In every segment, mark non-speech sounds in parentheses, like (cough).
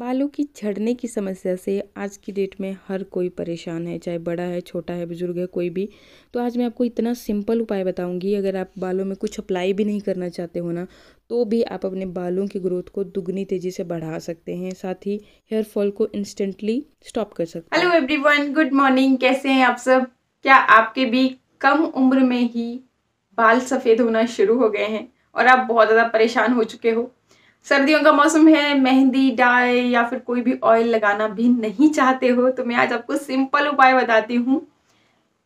बालों की झड़ने की समस्या से आज की डेट में हर कोई परेशान है चाहे बड़ा है छोटा है बुज़ुर्ग है कोई भी तो आज मैं आपको इतना सिंपल उपाय बताऊंगी अगर आप बालों में कुछ अप्लाई भी नहीं करना चाहते हो ना तो भी आप अपने बालों की ग्रोथ को दुगनी तेज़ी से बढ़ा सकते हैं साथ ही हेयर फॉल को इंस्टेंटली स्टॉप कर सकते हैं हेलो एवरीवन गुड मॉर्निंग कैसे हैं आप सब क्या आपके भी कम उम्र में ही बाल सफ़ेद होना शुरू हो गए हैं और आप बहुत ज़्यादा परेशान हो चुके हो सर्दियों का मौसम है मेहंदी डाई या फिर कोई भी ऑयल लगाना भी नहीं चाहते हो तो मैं आज आपको सिंपल उपाय बताती हूँ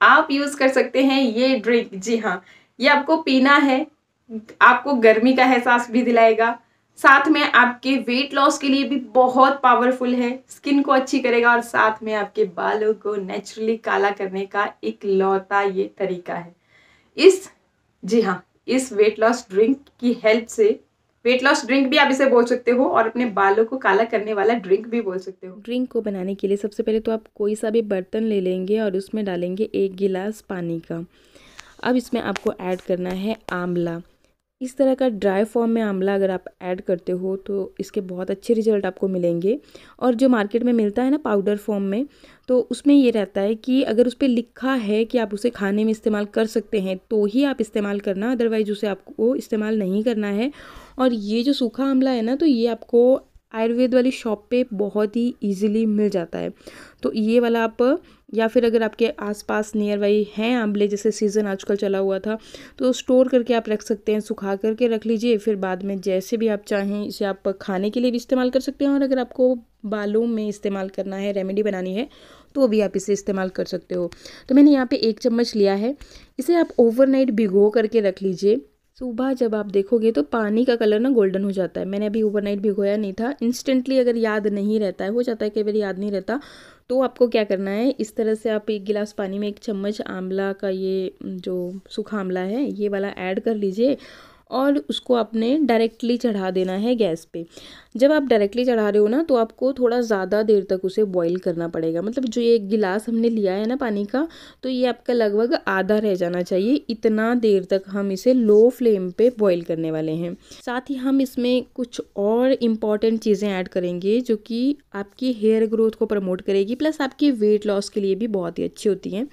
आप यूज़ कर सकते हैं ये ड्रिंक जी हाँ ये आपको पीना है आपको गर्मी का एहसास भी दिलाएगा साथ में आपके वेट लॉस के लिए भी बहुत पावरफुल है स्किन को अच्छी करेगा और साथ में आपके बालों को नेचुरली काला करने का एक लौता ये तरीका है इस जी हाँ इस वेट लॉस ड्रिंक की हेल्प से वेट लॉस ड्रिंक भी आप इसे बोल सकते हो और अपने बालों को काला करने वाला ड्रिंक भी बोल सकते हो ड्रिंक को बनाने के लिए सबसे पहले तो आप कोई सा भी बर्तन ले लेंगे और उसमें डालेंगे एक गिलास पानी का अब इसमें आपको ऐड करना है आंवला इस तरह का ड्राई फॉर्म में आंवला अगर आप ऐड करते हो तो इसके बहुत अच्छे रिजल्ट आपको मिलेंगे और जो मार्केट में मिलता है ना पाउडर फॉर्म में तो उसमें ये रहता है कि अगर उस पर लिखा है कि आप उसे खाने में इस्तेमाल कर सकते हैं तो ही आप इस्तेमाल करना अदरवाइज उसे आपको इस्तेमाल नहीं करना है और ये जो सूखा आंवला है ना तो ये आपको आयुर्वेद वाली शॉप पर बहुत ही ईज़िली मिल जाता है तो ये वाला आप या फिर अगर आपके आसपास नियर बाई हैं आंबले जैसे सीज़न आजकल चला हुआ था तो स्टोर करके आप रख सकते हैं सुखा करके रख लीजिए फिर बाद में जैसे भी आप चाहें इसे आप खाने के लिए भी इस्तेमाल कर सकते हैं और अगर आपको बालों में इस्तेमाल करना है रेमेडी बनानी है तो भी आप इसे इस्तेमाल कर सकते हो तो मैंने यहाँ पर एक चम्मच लिया है इसे आप ओवरनाइट भिगो करके रख लीजिए सुबह जब आप देखोगे तो पानी का कलर ना गोल्डन हो जाता है मैंने अभी ओवरनाइट भिगोया नहीं था इंस्टेंटली अगर याद नहीं रहता है हो जाता है कई बार याद नहीं रहता तो आपको क्या करना है इस तरह से आप एक गिलास पानी में एक चम्मच आंवला का ये जो सूखा आंवला है ये वाला ऐड कर लीजिए और उसको आपने डायरेक्टली चढ़ा देना है गैस पे जब आप डायरेक्टली चढ़ा रहे हो ना तो आपको थोड़ा ज़्यादा देर तक उसे बॉईल करना पड़ेगा मतलब जो ये गिलास हमने लिया है ना पानी का तो ये आपका लगभग आधा रह जाना चाहिए इतना देर तक हम इसे लो फ्लेम पे बॉईल करने वाले हैं साथ ही हम इसमें कुछ और इम्पॉर्टेंट चीज़ें ऐड करेंगे जो कि आपकी हेयर ग्रोथ को प्रमोट करेगी प्लस आपकी वेट लॉस के लिए भी बहुत ही अच्छी होती हैं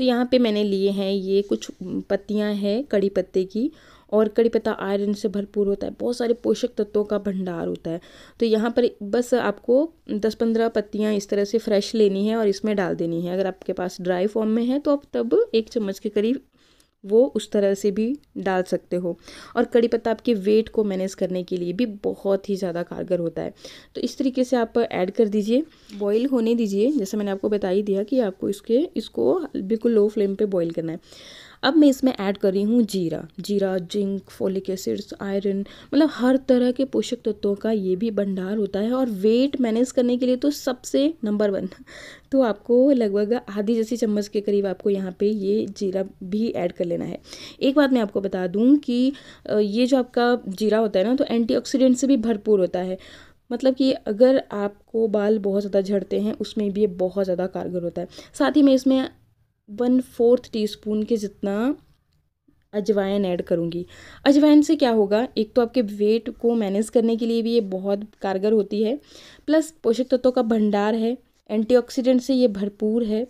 तो यहाँ पे मैंने लिए हैं ये कुछ पत्तियाँ हैं कड़ी पत्ते की और कड़ी पत्ता आयरन से भरपूर होता है बहुत सारे पोषक तत्वों का भंडार होता है तो यहाँ पर बस आपको दस पंद्रह पत्तियाँ इस तरह से फ्रेश लेनी है और इसमें डाल देनी है अगर आपके पास ड्राई फॉर्म में है तो आप तब एक चम्मच के करीब वो उस तरह से भी डाल सकते हो और कड़ी पत्ता आपके वेट को मैनेज करने के लिए भी बहुत ही ज़्यादा कारगर होता है तो इस तरीके से आप ऐड कर दीजिए बॉईल होने दीजिए जैसे मैंने आपको बता ही दिया कि आपको इसके इसको बिल्कुल लो फ्लेम पे बॉईल करना है अब मैं इसमें ऐड कर रही हूँ जीरा जीरा जिंक फोलिक एसिड्स आयरन मतलब हर तरह के पोषक तत्वों का ये भी भंडार होता है और वेट मैनेज करने के लिए तो सबसे नंबर वन तो आपको लगभग आधी जैसी चम्मच के करीब आपको यहाँ पे ये जीरा भी ऐड कर लेना है एक बात मैं आपको बता दूँ कि ये जो आपका जीरा होता है ना तो एंटी से भी भरपूर होता है मतलब कि अगर आपको बाल बहुत ज़्यादा झड़ते हैं उसमें भी ये बहुत ज़्यादा कारगर होता है साथ ही मैं इसमें वन फोर्थ स्पून के जितना अजवाइन ऐड करूँगी अजवाइन से क्या होगा एक तो आपके वेट को मैनेज करने के लिए भी ये बहुत कारगर होती है प्लस पोषक तत्वों का भंडार है एंटीऑक्सीडेंट से ये भरपूर है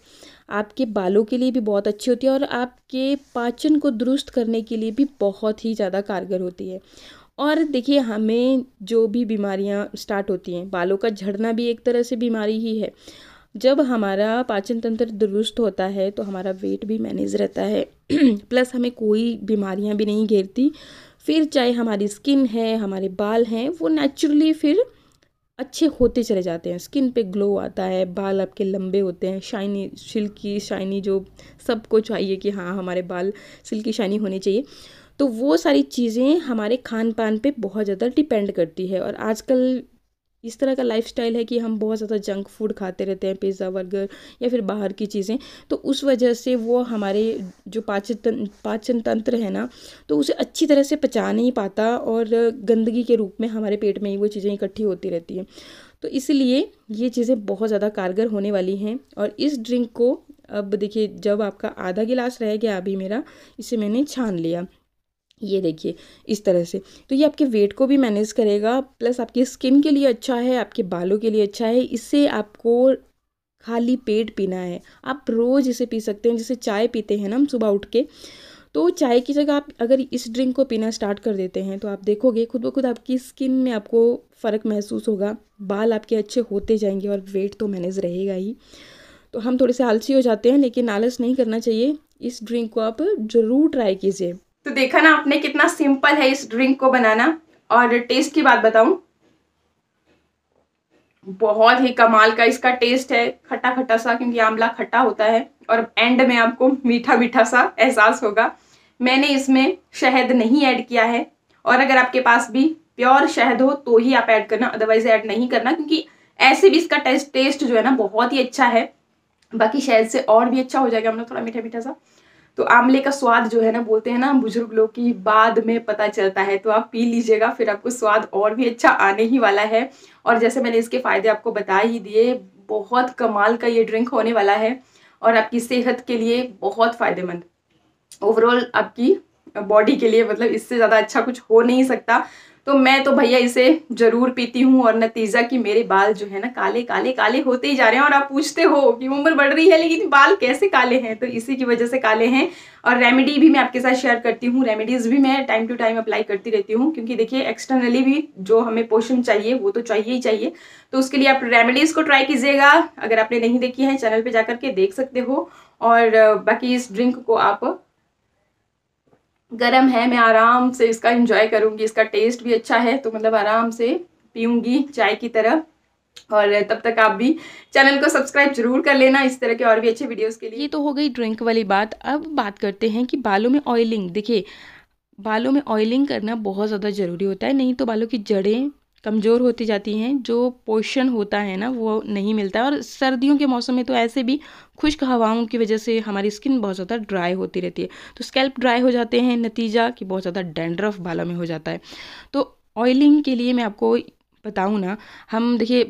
आपके बालों के लिए भी बहुत अच्छी होती है और आपके पाचन को दुरुस्त करने के लिए भी बहुत ही ज़्यादा कारगर होती है और देखिए हमें जो भी बीमारियाँ स्टार्ट होती हैं बालों का झड़ना भी एक तरह से बीमारी ही है जब हमारा पाचन तंत्र दुरुस्त होता है तो हमारा वेट भी मैनेज रहता है प्लस (clears throat) हमें कोई बीमारियां भी नहीं घेरती फिर चाहे हमारी स्किन है हमारे बाल हैं वो नेचुरली फिर अच्छे होते चले जाते हैं स्किन पे ग्लो आता है बाल आपके लंबे होते हैं शाइनी सिल्की शाइनी जो सबको चाहिए कि हाँ हमारे बाल सिल्की शाइनी होने चाहिए तो वो सारी चीज़ें हमारे खान पान पर बहुत ज़्यादा डिपेंड करती है और आजकल इस तरह का लाइफस्टाइल है कि हम बहुत ज़्यादा जंक फूड खाते रहते हैं पिज़्ज़ा बर्गर या फिर बाहर की चीज़ें तो उस वजह से वो हमारे जो पाचन तन, पाचन तंत्र है ना तो उसे अच्छी तरह से पचा नहीं पाता और गंदगी के रूप में हमारे पेट में ही वो चीज़ें इकट्ठी होती रहती हैं तो इसलिए ये चीज़ें बहुत ज़्यादा कारगर होने वाली हैं और इस ड्रिंक को अब देखिए जब आपका आधा गिलास रह गया अभी मेरा इसे मैंने छान लिया ये देखिए इस तरह से तो ये आपके वेट को भी मैनेज करेगा प्लस आपकी स्किन के लिए अच्छा है आपके बालों के लिए अच्छा है इससे आपको खाली पेट पीना है आप रोज़ इसे पी सकते हैं जैसे चाय पीते हैं ना हम सुबह उठ के तो चाय की जगह आप अगर इस ड्रिंक को पीना स्टार्ट कर देते हैं तो आप देखोगे खुद ब खुद आपकी स्किन में आपको फ़र्क महसूस होगा बाल आपके अच्छे होते जाएंगे और वेट तो मैनेज रहेगा ही तो हम थोड़े से आलसी हो जाते हैं लेकिन आलस नहीं करना चाहिए इस ड्रिंक को आप ज़रूर ट्राई कीजिए तो देखा ना आपने कितना सिंपल है इस ड्रिंक को बनाना और टेस्ट की बात बताऊं बहुत ही कमाल का इसका टेस्ट है खट्टा खट्टा सा क्योंकि आंवला खट्टा होता है और एंड में आपको मीठा मीठा सा एहसास होगा मैंने इसमें शहद नहीं ऐड किया है और अगर आपके पास भी प्योर शहद हो तो ही आप ऐड करना अदरवाइज ऐड नहीं करना क्योंकि ऐसे भी इसका टेस्ट टेस्ट जो है ना बहुत ही अच्छा है बाकी शहद से और भी अच्छा हो जाएगा हम लोग थोड़ा मीठा मीठा सा तो आमले का स्वाद जो है ना बोलते हैं ना बुजुर्ग लोग की बाद में पता चलता है तो आप पी लीजिएगा फिर आपको स्वाद और भी अच्छा आने ही वाला है और जैसे मैंने इसके फ़ायदे आपको बता ही दिए बहुत कमाल का ये ड्रिंक होने वाला है और आपकी सेहत के लिए बहुत फ़ायदेमंद ओवरऑल आपकी बॉडी के लिए मतलब इससे ज़्यादा अच्छा कुछ हो नहीं सकता तो मैं तो भैया इसे ज़रूर पीती हूँ और नतीजा कि मेरे बाल जो है ना काले काले काले होते ही जा रहे हैं और आप पूछते हो कि उम्र बढ़ रही है लेकिन बाल कैसे काले हैं तो इसी की वजह से काले हैं और रेमेडी भी मैं आपके साथ शेयर करती हूँ रेमेडीज़ भी मैं टाइम टू टाइम अप्लाई करती रहती हूँ क्योंकि देखिए एक्सटर्नली भी जो हमें पोषण चाहिए वो तो चाहिए ही चाहिए तो उसके लिए आप रेमेडीज़ को ट्राई कीजिएगा अगर आपने नहीं देखी है चैनल पर जाकर के देख सकते हो और बाकी इस ड्रिंक को आप गर्म है मैं आराम से इसका इंजॉय करूँगी इसका टेस्ट भी अच्छा है तो मतलब आराम से पीऊँगी चाय की तरह और तब तक आप भी चैनल को सब्सक्राइब जरूर कर लेना इस तरह के और भी अच्छे वीडियोस के लिए ये तो हो गई ड्रिंक वाली बात अब बात करते हैं कि बालों में ऑयलिंग देखिए बालों में ऑयलिंग करना बहुत ज़्यादा ज़रूरी होता है नहीं तो बालों की जड़ें कमज़ोर होती जाती हैं जो पोषण होता है ना वो नहीं मिलता और सर्दियों के मौसम में तो ऐसे भी खुश्क हवाओं की वजह से हमारी स्किन बहुत ज़्यादा ड्राई होती रहती है तो स्कैल्प ड्राई हो जाते हैं नतीजा कि बहुत ज़्यादा डेंड्रफ बालों में हो जाता है तो ऑयलिंग के लिए मैं आपको बताऊँ ना हम देखिए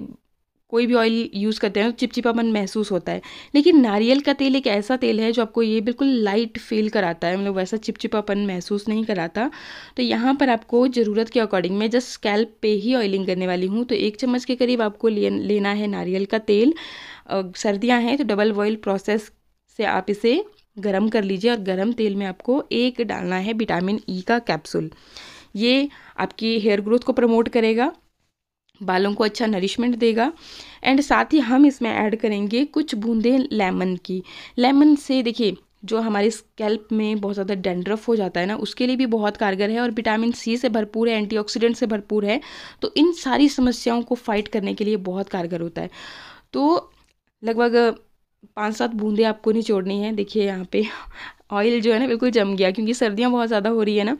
कोई भी ऑयल यूज़ करते हैं तो चिपचिपापन महसूस होता है लेकिन नारियल का तेल एक ऐसा तेल है जो आपको ये बिल्कुल लाइट फील कराता है मतलब वैसा चिपचिपापन महसूस नहीं कराता तो यहाँ पर आपको ज़रूरत के अकॉर्डिंग मैं जस्ट स्कैल्प पे ही ऑयलिंग करने वाली हूँ तो एक चम्मच के करीब आपको ले, लेना है नारियल का तेल सर्दियाँ हैं तो डबल बॉयल प्रोसेस से आप इसे गर्म कर लीजिए और गर्म तेल में आपको एक डालना है विटामिन ई e का कैप्सूल ये आपकी हेयर ग्रोथ को प्रमोट करेगा बालों को अच्छा नरिशमेंट देगा एंड साथ ही हम इसमें ऐड करेंगे कुछ बूंदें लेमन की लेमन से देखिए जो हमारे स्कैल्प में बहुत ज़्यादा डेंड्रफ हो जाता है ना उसके लिए भी बहुत कारगर है और विटामिन सी से भरपूर है एंटीऑक्सीडेंट से भरपूर है तो इन सारी समस्याओं को फाइट करने के लिए बहुत कारगर होता है तो लगभग पाँच सात बूंदें आपको निचोड़नी है देखिए यहाँ पे ऑयल जो है ना बिल्कुल जम गया क्योंकि सर्दियाँ बहुत ज़्यादा हो रही है ना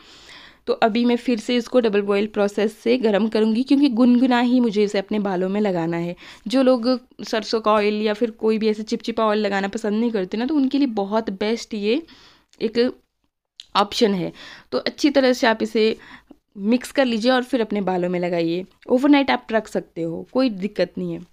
तो अभी मैं फिर से इसको डबल बॉयल प्रोसेस से गर्म करूँगी क्योंकि गुनगुना ही मुझे इसे अपने बालों में लगाना है जो लोग सरसों का ऑयल या फिर कोई भी ऐसे चिपचिपा ऑयल लगाना पसंद नहीं करते ना तो उनके लिए बहुत बेस्ट ये एक ऑप्शन है तो अच्छी तरह से आप इसे मिक्स कर लीजिए और फिर अपने बालों में लगाइए ओवरनाइट आप रख सकते हो कोई दिक्कत नहीं है